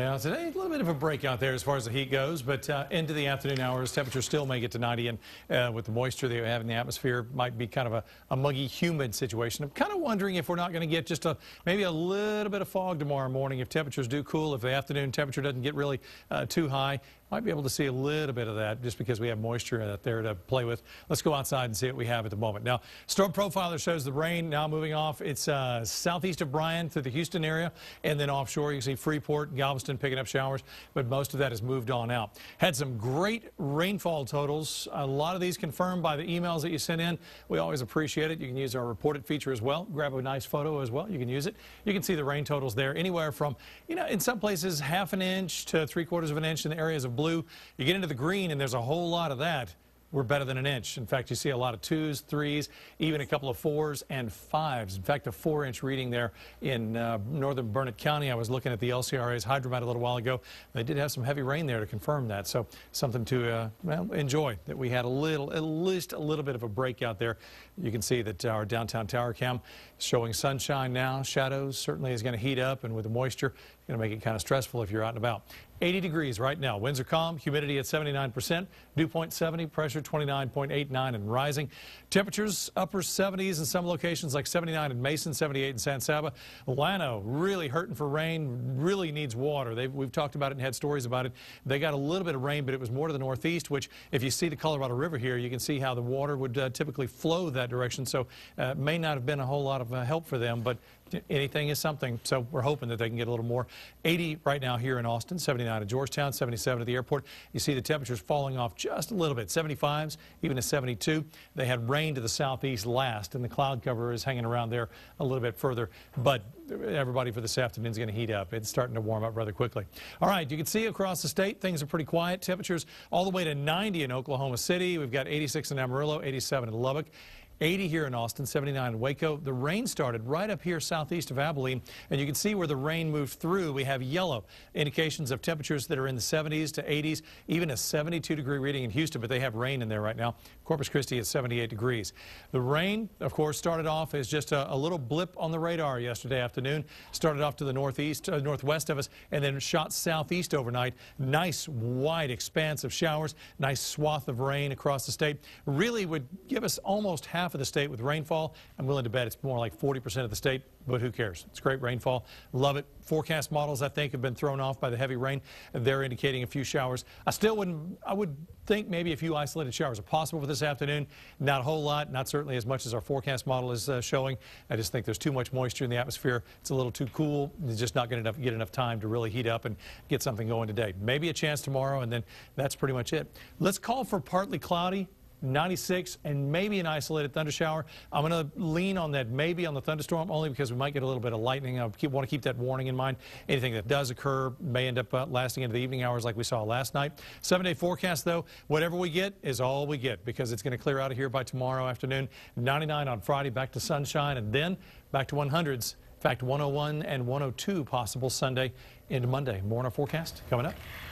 Now, today, a little bit of a break out there as far as the heat goes, but uh, into the afternoon hours, temperatures still may get to 90, and uh, with the moisture that have in the atmosphere, might be kind of a, a muggy, humid situation. I'm kind of wondering if we're not going to get just a maybe a little bit of fog tomorrow morning if temperatures do cool, if the afternoon temperature doesn't get really uh, too high. Might be able to see a little bit of that just because we have moisture out there to play with. Let's go outside and see what we have at the moment. Now, storm profiler shows the rain now moving off. It's uh, southeast of Bryan through the Houston area, and then offshore you can see Freeport, Galveston. Charleston picking up showers, but most of that has moved on out. Had some great rainfall totals. A lot of these confirmed by the emails that you sent in. We always appreciate it. You can use our reported feature as well. Grab a nice photo as well. You can use it. You can see the rain totals there anywhere from, you know, in some places half an inch to three quarters of an inch in the areas of blue. You get into the green and there's a whole lot of that were better than an inch. In fact, you see a lot of twos, threes, even a couple of fours and fives. In fact, a four-inch reading there in uh, northern Burnett County. I was looking at the LCRA's hydromat a little while ago. They did have some heavy rain there to confirm that, so something to uh, well, enjoy that we had a little, at least a little bit of a break out there. You can see that our downtown tower cam is showing sunshine now. Shadows certainly is going to heat up, and with the moisture, it's going to make it kind of stressful if you're out and about. 80 degrees right now. Winds are calm, humidity at 79%, dew point 70, pressure 29.89 and rising. Temperatures upper 70s in some locations like 79 in Mason, 78 in San Saba. Lano really hurting for rain, really needs water. They've, we've talked about it and had stories about it. They got a little bit of rain, but it was more to the northeast, which if you see the Colorado River here, you can see how the water would uh, typically flow that direction. So uh, may not have been a whole lot of uh, help for them, but anything is something. So we're hoping that they can get a little more. 80 right now here in Austin, 79 in Georgetown, 77 at the airport. You see the temperatures falling off just a little bit, 75s, even to 72. They had rain to the southeast last, and the cloud cover is hanging around there a little bit further. But everybody for this afternoon is going to heat up. It's starting to warm up rather quickly. All right, you can see across the state, things are pretty quiet. Temperatures all the way to 90 in Oklahoma City. We've got 86 in Amarillo, 87 in Lubbock. 80 here in Austin, 79 in Waco. The rain started right up here southeast of Abilene, and you can see where the rain moved through. We have yellow indications of temperatures that are in the 70s to 80s, even a 72 degree reading in Houston, but they have rain in there right now. Corpus Christi is 78 degrees. The rain, of course, started off as just a, a little blip on the radar yesterday afternoon. Started off to the northeast, uh, northwest of us, and then shot southeast overnight. Nice wide expanse of showers, nice swath of rain across the state. Really would give us almost half half of the state with rainfall. I'm willing to bet it's more like 40% of the state, but who cares? It's great rainfall. Love it. Forecast models, I think, have been thrown off by the heavy rain. They're indicating a few showers. I still wouldn't, I would think maybe a few isolated showers are possible for this afternoon. Not a whole lot, not certainly as much as our forecast model is uh, showing. I just think there's too much moisture in the atmosphere. It's a little too cool. It's just not going to get enough time to really heat up and get something going today. Maybe a chance tomorrow, and then that's pretty much it. Let's call for partly cloudy 96, and maybe an isolated thundershower. I'm going to lean on that maybe on the thunderstorm only because we might get a little bit of lightning. I keep, want to keep that warning in mind. Anything that does occur may end up uh, lasting into the evening hours like we saw last night. Seven day forecast, though, whatever we get is all we get because it's going to clear out of here by tomorrow afternoon. 99 on Friday, back to sunshine, and then back to 100s. In fact, 101 and 102 possible Sunday into Monday. More on our forecast coming up.